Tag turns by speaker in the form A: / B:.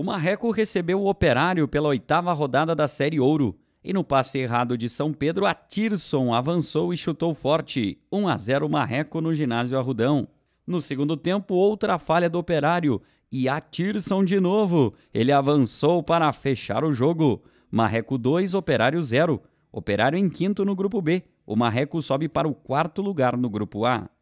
A: O Marreco recebeu o Operário pela oitava rodada da Série Ouro. E no passe errado de São Pedro, a Tirson avançou e chutou forte. 1 a 0 Marreco no ginásio Arrudão. No segundo tempo, outra falha do Operário. E a Tirson de novo. Ele avançou para fechar o jogo. Marreco 2, Operário 0. Operário em quinto no grupo B. O Marreco sobe para o quarto lugar no grupo A.